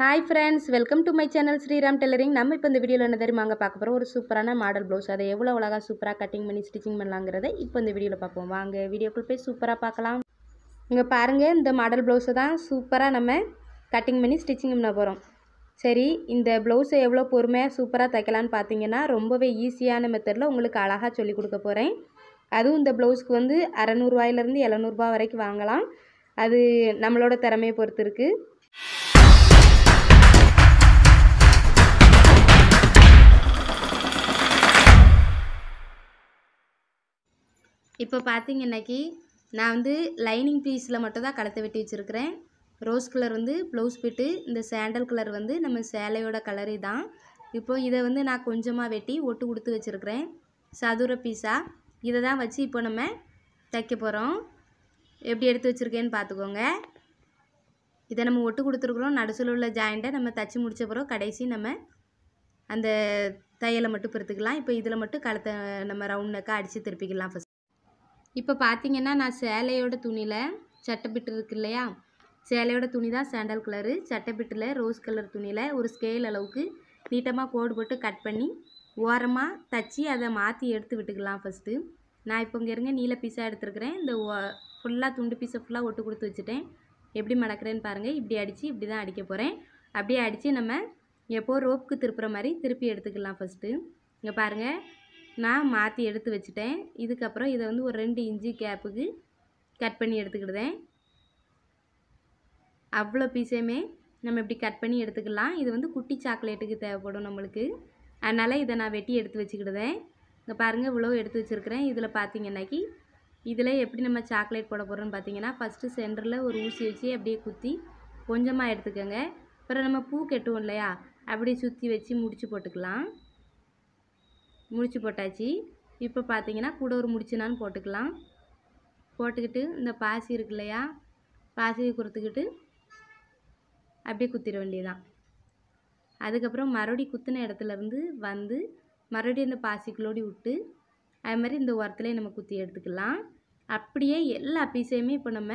hi friends welcome to my channel Sriram tailoring நம்ம இப்போ இந்த வீடியோவில் என்ன தெரியுமாங்க பார்க்க போகிறோம் ஒரு சூப்பரான மாடல் ப்ளவுஸ் அதை எவ்வளோ அழகாக சூப்பராக கட்டிங் பண்ணி ஸ்டிச்சிங் பண்ணலாங்கிறத இப்போ இந்த வீடியோவில் பார்ப்போம் வாங்க வீடியோக்குள் போய் சூப்பராக பார்க்கலாம் இங்கே பாருங்கள் இந்த மாடல் ப்ளவுஸை தான் சூப்பராக நம்ம கட்டிங் பண்ணி ஸ்டிச்சிங் பண்ண போகிறோம் சரி இந்த ப்ளவுஸை எவ்வளோ பொறுமையாக சூப்பராக தைக்கலான்னு பார்த்தீங்கன்னா ரொம்பவே ஈஸியான மெத்தடில் உங்களுக்கு அழகாக சொல்லிக் கொடுக்க போகிறேன் அதுவும் இந்த ப்ளவுஸ்க்கு வந்து அறநூறுவாயிலேருந்து எழுநூறுபா வரைக்கும் வாங்கலாம் அது நம்மளோட திறமையை பொறுத்து இருக்குது இப்போ பார்த்தீங்கன்னாக்கி நான் வந்து லைனிங் பீஸில் மட்டும் தான் கலத்தை வெட்டி வச்சுருக்கிறேன் ரோஸ் கலர் வந்து ப்ளவுஸ் பிட்டு இந்த சேண்டல் கலர் வந்து நம்ம சேலையோட கலரு தான் இப்போது இதை வந்து நான் கொஞ்சமாக வெட்டி ஒட்டு கொடுத்து வச்சுருக்கிறேன் சதுர பீஸாக இதை தான் வச்சு இப்போ நம்ம தைக்க போகிறோம் எப்படி எடுத்து வச்சுருக்கேன்னு பார்த்துக்கோங்க இதை நம்ம ஒட்டு கொடுத்துருக்குறோம் நடுசில் உள்ள ஜாயிண்ட்டை நம்ம தச்சு முடித்த பிறகு கடைசி நம்ம அந்த தையலை மட்டும் பெருத்துக்கலாம் இப்போ இதில் மட்டும் கழுத்தை நம்ம ரவுண்ட் நெக்காக அடித்து திருப்பிக்கலாம் ஃபஸ்ட் இப்போ பார்த்தீங்கன்னா நான் சேலையோட துணியில் சட்டைப்பிட்டு இருக்கு இல்லையா சேலையோட துணி தான் சாண்டல் கலரு சட்டைப்பிட்டில் ரோஸ் கலர் துணியில் ஒரு ஸ்கேல் அளவுக்கு நீட்டமாக கோடு போட்டு கட் பண்ணி ஓரமாக தச்சு அதை மாற்றி எடுத்து விட்டுக்கலாம் ஃபஸ்ட்டு நான் இப்போ இங்கே இருங்க நீல பீஸாக எடுத்துருக்கிறேன் இந்த ஃபுல்லாக துண்டு பீஸை ஃபுல்லாக ஒட்டு கொடுத்து வச்சுட்டேன் எப்படி மடக்கிறேன்னு பாருங்கள் இப்படி அடித்து இப்படி தான் அடிக்க போகிறேன் அப்படியே அடித்து நம்ம எப்போது ரோப்புக்கு திருப்புற மாதிரி திருப்பி எடுத்துக்கலாம் ஃபஸ்ட்டு இங்கே பாருங்கள் நான் மாற்றி எடுத்து வச்சுட்டேன் இதுக்கப்புறம் இதை வந்து ஒரு ரெண்டு இன்ச்சு கேப்புக்கு கட் பண்ணி எடுத்துக்கிடுதேன் அவ்வளோ பீஸையுமே நம்ம இப்படி கட் பண்ணி எடுத்துக்கலாம் இது வந்து குட்டி சாக்லேட்டுக்கு தேவைப்படும் நம்மளுக்கு அதனால் இதை நான் வெட்டி எடுத்து வச்சுக்கிடுதேன் இங்கே பாருங்கள் இவ்வளோ எடுத்து வச்சுருக்கிறேன் இதில் பார்த்தீங்கன்னாக்கி இதில் எப்படி நம்ம சாக்லேட் போட போகிறோம்னு பார்த்தீங்கன்னா ஃபஸ்ட்டு சென்டரில் ஒரு ஊசி வச்சு அப்படியே குத்தி கொஞ்சமாக எடுத்துக்கோங்க அப்புறம் நம்ம பூ கெட்டுவோம் இல்லையா அப்படியே சுற்றி வச்சு முடிச்சு போட்டுக்கலாம் முடிச்சு போட்டாச்சு இப்போ பார்த்தீங்கன்னா கூட ஒரு முடிச்சுனாலும் போட்டுக்கலாம் போட்டுக்கிட்டு இந்த பாசி இருக்கு இல்லையா பாசியை கொடுத்துக்கிட்டு அப்படியே குத்திட வேண்டியதான் அதுக்கப்புறம் மறுபடி குத்தின இடத்துலருந்து வந்து மறுபடியும் இந்த பாசிக்குள்ளோடி விட்டு அது மாதிரி இந்த உரத்துலேயே நம்ம குத்தி எடுத்துக்கலாம் அப்படியே எல்லா பீஸையுமே இப்போ நம்ம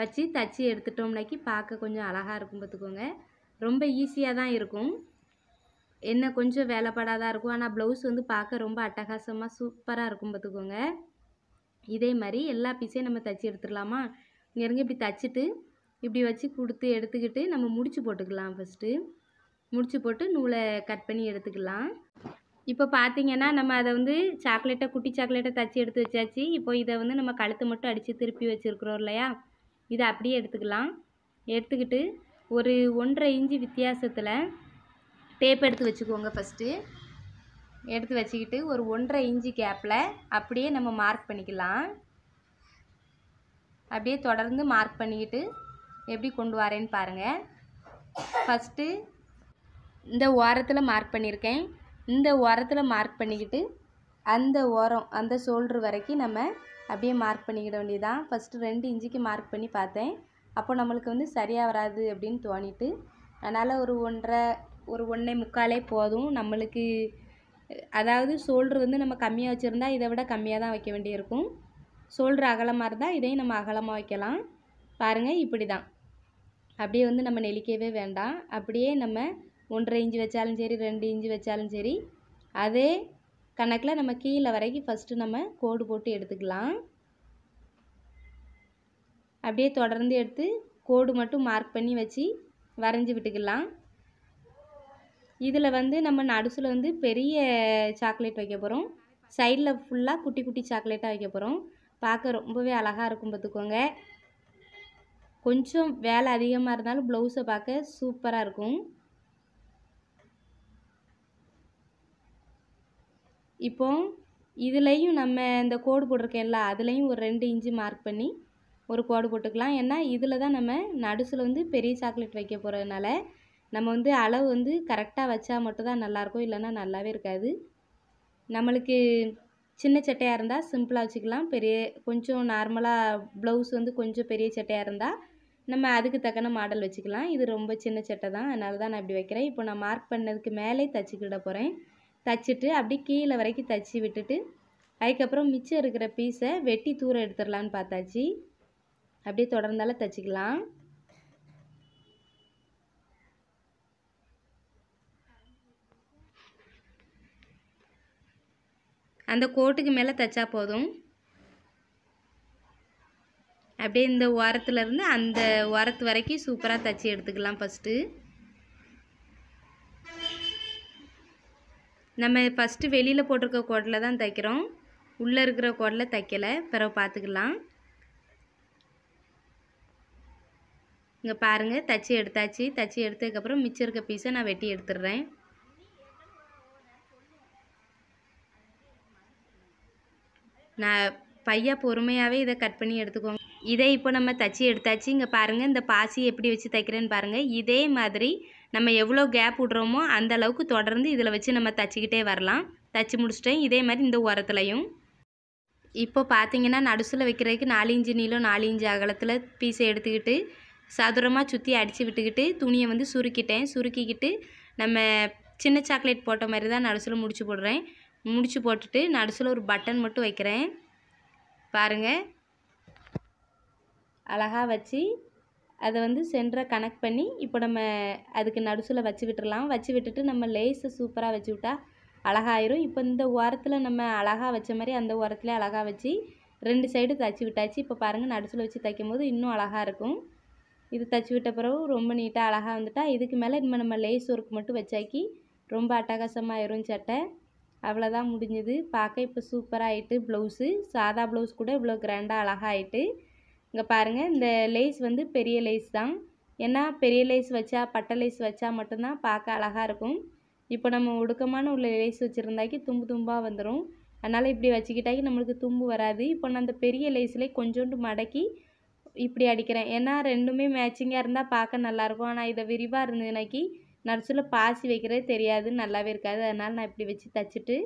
வச்சு தச்சு எடுத்துட்டோம்னாக்கி பார்க்க கொஞ்சம் அழகாக இருக்கும் பார்த்துக்கோங்க ரொம்ப ஈஸியாக தான் இருக்கும் என்ன கொஞ்சம் வேலைப்படாதான் இருக்கும் ஆனால் ப்ளவுஸ் வந்து பார்க்க ரொம்ப அட்டகாசமாக சூப்பராக இருக்கும் பார்த்துக்கோங்க இதே மாதிரி எல்லா பீஸையும் நம்ம தைச்சி எடுத்துடலாமா இங்கே இறங்கி இப்படி தைச்சிட்டு இப்படி வச்சு கொடுத்து எடுத்துக்கிட்டு நம்ம முடிச்சு போட்டுக்கலாம் ஃபஸ்ட்டு முடிச்சு போட்டு நூலை கட் பண்ணி எடுத்துக்கலாம் இப்போ பார்த்தீங்கன்னா நம்ம அதை வந்து சாக்லேட்டை குட்டி சாக்லேட்டை தச்சு எடுத்து வச்சாச்சு இப்போ இதை வந்து நம்ம கழுத்து மட்டும் அடித்து திருப்பி வச்சுருக்குறோம் இல்லையா இதை அப்படியே எடுத்துக்கலாம் எடுத்துக்கிட்டு ஒரு ஒன்றரை இன்ச்சு வித்தியாசத்தில் டேப் எடுத்து வச்சுக்கோங்க ஃபஸ்ட்டு எடுத்து வச்சுக்கிட்டு ஒரு ஒன்றரை இன்ச்சு கேப்பில் அப்படியே நம்ம மார்க் பண்ணிக்கலாம் அப்படியே தொடர்ந்து மார்க் பண்ணிக்கிட்டு எப்படி கொண்டு வரேன்னு பாருங்கள் ஃபஸ்ட்டு இந்த ஓரத்தில் மார்க் பண்ணியிருக்கேன் இந்த ஓரத்தில் மார்க் பண்ணிக்கிட்டு அந்த ஓரம் அந்த ஷோல்ட்ரு வரைக்கும் நம்ம அப்படியே மார்க் பண்ணிக்கிட வேண்டியதான் ஃபஸ்ட்டு ரெண்டு இன்ச்சுக்கு மார்க் பண்ணி பார்த்தேன் அப்போ நம்மளுக்கு வந்து சரியாக வராது அப்படின்னு தோணிட்டு அதனால் ஒரு ஒன்றரை ஒரு ஒன்றே முக்காலே போதும் நம்மளுக்கு அதாவது சோல்ட்ரு வந்து நம்ம கம்மியாக வச்சுருந்தா இதை விட கம்மியாக தான் வைக்க வேண்டியிருக்கும் சோல்ட்ரு அகலமாக இருந்தால் இதையும் நம்ம அகலமாக வைக்கலாம் பாருங்கள் இப்படி தான் அப்படியே வந்து நம்ம நெளிக்கவே வேண்டாம் அப்படியே நம்ம ஒன்றரை இன்ச்சு வச்சாலும் சரி ரெண்டு இன்ச்சு வச்சாலும் சரி அதே கணக்கில் நம்ம கீழே வரைக்கும் ஃபஸ்ட்டு நம்ம கோடு போட்டு எடுத்துக்கலாம் அப்படியே தொடர்ந்து எடுத்து கோடு மட்டும் மார்க் பண்ணி வச்சு வரைஞ்சி விட்டுக்கலாம் இதில் வந்து நம்ம நடுசில் வந்து பெரிய சாக்லேட் வைக்க போகிறோம் சைடில் ஃபுல்லாக குட்டி குட்டி சாக்லேட்டாக வைக்க போகிறோம் பார்க்க ரொம்பவே அழகாக இருக்கும் பார்த்துக்கோங்க கொஞ்சம் வேலை அதிகமாக இருந்தாலும் ப்ளவுஸை பார்க்க சூப்பராக இருக்கும் இப்போ இதுலேயும் நம்ம இந்த கோடு போட்டிருக்கேன்ல அதுலேயும் ஒரு ரெண்டு இன்ச்சு மார்க் பண்ணி ஒரு கோடு போட்டுக்கலாம் ஏன்னா இதில் தான் நம்ம நடுசில் வந்து பெரிய சாக்லேட் வைக்க போகிறதுனால நம்ம வந்து அளவு வந்து கரெக்டாக வச்சா மட்டும்தான் நல்லாயிருக்கும் இல்லைன்னா நல்லாவே இருக்காது நம்மளுக்கு சின்ன சட்டையாக இருந்தால் சிம்பிளாக வச்சுக்கலாம் பெரிய கொஞ்சம் நார்மலாக ப்ளவுஸ் வந்து கொஞ்சம் பெரிய சட்டையாக இருந்தால் நம்ம அதுக்கு தக்கன மாடல் வச்சுக்கலாம் இது ரொம்ப சின்ன சட்டை தான் அதனால தான் நான் இப்படி வைக்கிறேன் இப்போ நான் மார்க் பண்ணதுக்கு மேலே தச்சுக்கிட போகிறேன் தச்சுட்டு அப்படி கீழே வரைக்கும் தச்சு விட்டுட்டு அதுக்கப்புறம் மிச்சம் இருக்கிற பீஸை வெட்டி தூரம் எடுத்துடலான்னு பார்த்தாச்சு அப்படியே தொடர்ந்தால தச்சுக்கலாம் அந்த கோட்டுக்கு மேலே தைச்சா போதும் அப்படியே இந்த ஓரத்துலேருந்து அந்த உரத்து வரைக்கும் சூப்பராக தைச்சி எடுத்துக்கலாம் ஃபஸ்ட்டு நம்ம ஃபஸ்ட்டு வெளியில் போட்டிருக்க கோட்டில் தான் தைக்கிறோம் உள்ளே இருக்கிற கோட்டில் தைக்கலை பிறகு பார்த்துக்கலாம் இங்கே பாருங்கள் தச்சு எடுத்தாச்சு தச்சு எடுத்ததுக்கப்புறம் மிச்சம் இருக்க பீஸை நான் வெட்டி எடுத்துடுறேன் நான் பையா பொறுமையாகவே இதை கட் பண்ணி எடுத்துக்கோங்க இதை இப்போ நம்ம தச்சு எடுத்தாச்சு இங்கே பாருங்கள் இந்த பாசி எப்படி வச்சு தைக்கிறேன்னு பாருங்கள் இதே மாதிரி நம்ம எவ்வளோ கேப் விட்றோமோ அந்த அளவுக்கு தொடர்ந்து இதில் வச்சு நம்ம தச்சுக்கிட்டே வரலாம் தச்சு முடிச்சிட்டேன் இதே மாதிரி இந்த உரத்துலையும் இப்போ பார்த்தீங்கன்னா நடுசில் வைக்கிறதுக்கு நாலு இஞ்சு நீளம் நாலு இஞ்சு அகலத்தில் பீஸை எடுத்துக்கிட்டு சதுரமாக சுற்றி அடித்து விட்டுக்கிட்டு துணியை வந்து சுருக்கிட்டேன் சுருக்கிக்கிட்டு நம்ம சின்ன சாக்லேட் போட்ட மாதிரி தான் நடுசில் முடிச்சு போடுறேன் முடிச்சு போட்டுட்டு நடுசில் ஒரு பட்டன் மட்டும் வைக்கிறேன் பாருங்கள் அழகாக வச்சு அதை வந்து சென்டரை கனெக்ட் பண்ணி இப்போ நம்ம அதுக்கு நடுசில் வச்சு விட்டுடலாம் வச்சு விட்டுட்டு நம்ம லேஸை சூப்பராக வச்சு விட்டால் அழகாயிரும் இப்போ இந்த உரத்தில் நம்ம அழகாக வச்ச மாதிரி அந்த ஓரத்தில் அழகாக வச்சு ரெண்டு சைடு தச்சு விட்டாச்சு இப்போ பாருங்கள் நடுசில் வச்சு தைக்கும் போது இன்னும் அழகாக இருக்கும் இது தச்சு விட்ட பிறகு ரொம்ப நீட்டாக அழகாக வந்துட்டால் இதுக்கு மேலே இனிமேல் நம்ம லேஸ் ஒர்க் மட்டும் வச்சாக்கி ரொம்ப அட்டகாசமாக ஆயிரும் சட்டை அவ்வளோதான் முடிஞ்சது பார்க்க இப்போ சூப்பராக ஆகிட்டு ப்ளவுஸு சாதா ப்ளவுஸ் கூட இவ்வளோ கிராண்டாக அழகாக ஆகிட்டு இங்கே பாருங்கள் இந்த லேஸ் வந்து பெரிய லேஸ் தான் ஏன்னா பெரிய லேஸ் வச்சா பட்டை லேஸ் வச்சா மட்டும்தான் பார்க்க அழகாக இருக்கும் இப்போ நம்ம ஒடுக்கமான உள்ள லேஸ் வச்சுருந்தாக்கி தும்பு தும்பாக வந்துடும் அதனால் இப்படி வச்சுக்கிட்டாக்கி நம்மளுக்கு தும்பு வராது இப்போ நான் அந்த பெரிய லேஸ்லேயே கொஞ்சோண்டு மடக்கி இப்படி அடிக்கிறேன் ஏன்னா ரெண்டுமே மேட்சிங்காக இருந்தால் பார்க்க நல்லாயிருக்கும் ஆனால் இதை விரிவாக இருந்ததுனாக்கி நடுசில் பாசி வைக்கிறதே தெரியாது நல்லாவே இருக்காது அதனால் நான் இப்படி வச்சு தைச்சிட்டு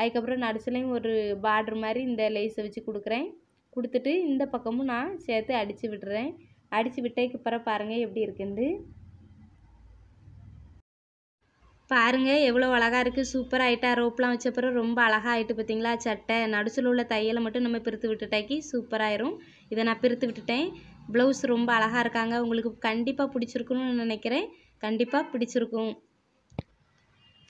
அதுக்கப்புறம் நடுசிலையும் ஒரு பார்ட்ரு மாதிரி இந்த லேஸை வச்சு கொடுக்குறேன் கொடுத்துட்டு இந்த பக்கமும் நான் சேர்த்து அடித்து விடுறேன் அடித்து விட்டதுக்கு அப்புறம் பாருங்கள் எப்படி இருக்குண்டு பாருங்கள் எவ்வளோ அழகாக இருக்குது சூப்பர் ஆகிட்டா ரோப்லாம் வச்சப்பறம் ரொம்ப அழகாக ஆகிட்டு பார்த்தீங்களா சட்டை நடுசில் உள்ள தையலை மட்டும் நம்ம பிரித்து விட்டுட்டாக்கி சூப்பராயிரும் இதை நான் பிரித்து விட்டுட்டேன் ப்ளவுஸ் ரொம்ப அழகாக இருக்காங்க உங்களுக்கு கண்டிப்பாக பிடிச்சிருக்குன்னு நினைக்கிறேன் கண்டிப்பாக பிடிச்சிருக்கும்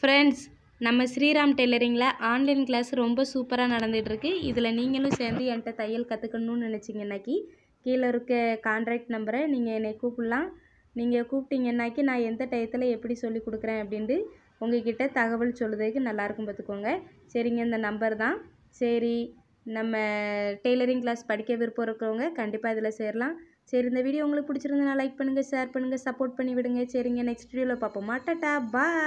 ஃப்ரெண்ட்ஸ் நம்ம ஸ்ரீராம் டெய்லரிங்கில் ஆன்லைன் கிளாஸ் ரொம்ப சூப்பராக நடந்துகிட்ருக்கு இதில் நீங்களும் சேர்ந்து என்கிட்ட தையல் கற்றுக்கணும்னு நினச்சிங்கன்னாக்கி கீழே இருக்க கான்ட்ராக்ட் நம்பரை நீங்கள் என்னை கூப்பிடலாம் நீங்கள் கூப்பிட்டீங்கன்னாக்கி நான் எந்த டயத்தில் எப்படி சொல்லி கொடுக்குறேன் அப்படின்ட்டு உங்ககிட்ட தகவல் சொல்லுறதுக்கு நல்லாயிருக்கும் பார்த்துக்கோங்க சரிங்க இந்த நம்பர் தான் சரி நம்ம டெய்லரிங் கிளாஸ் படிக்க விருப்பம் இருக்கிறவங்க கண்டிப்பாக இதில் சேரலாம் சரி இந்த வீடியோ உங்களுக்கு பிடிச்சிருந்தனா லைக் பண்ணுங்கள் ஷேர் பண்ணுங்கள் சப்போர்ட் பண்ணி விடுங்க சரிங்க நெக்ஸ்ட் வீடியோவில் பார்ப்போம் மாட்டா பாய்